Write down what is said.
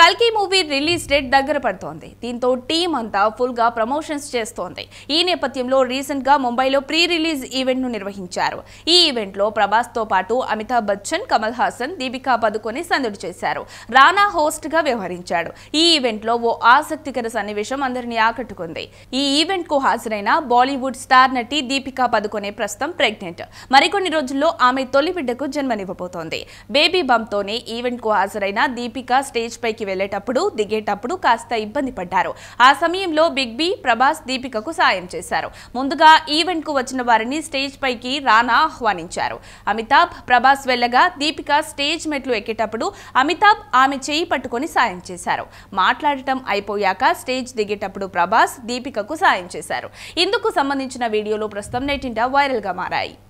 కల్కి movie release date దగ్గర పడుతోంది దీంతో టీం అంతా ఫుల్ గా ప్రమోషన్స్ చేస్తోంది ఈ నేపథ్యంలో రీసెంట్ గా ముంబైలో ప్రీ రిలీజ్ ఈవెంట్ ను నిర్వహించారు ఈ ఈవెంట్లో తో పాటు అమితాబ్ బచ్చన్ కమల్ హాసన్ దీపికా పదుకొని సందడి చేశారు రానా హోస్ట్ గా వ్యవహరించాడు ఈ లో ఓ ఆసక్తికర సన్నివేశం అందరిని ఆకట్టుకుంది ఈ ఈవెంట్ కు హాజరైన బాలీవుడ్ స్టార్ నటి దీపికా పదుకొనే ప్రస్తుతం ప్రెగ్నెంట్ మరికొన్ని రోజుల్లో ఆమె తొలి బిడ్డకు జన్మనివ్వబోతోంది బేబీ తోనే ఈవెంట్ కు హాజరైన దీపికా స్టేజ్ పైకి వెళ్లేటప్పుడు దిగేటప్పుడు కాస్త ఇబ్బంది పడ్డారు ఆ సమయంలో బిగ్ బి ప్రభాస్ దీపికకు సాయం చేశారు ముందుగా ఈవెంట్ కు వచ్చిన వారిని స్టేజ్ పైకి రానా ఆహ్వానించారు అమితాబ్ ప్రభాస్ వెళ్ళగా దీపిక స్టేజ్ మెట్లు ఎక్కేటప్పుడు అమితాబ్ ఆమె చేయి పట్టుకుని సాయం చేశారు మాట్లాడటం అయిపోయాక స్టేజ్ దిగేటప్పుడు ప్రభాస్ దీపికకు సాయం చేశారు ఇందుకు సంబంధించిన వీడియోలు ప్రస్తుతం వైరల్ వైరల్గా మారాయి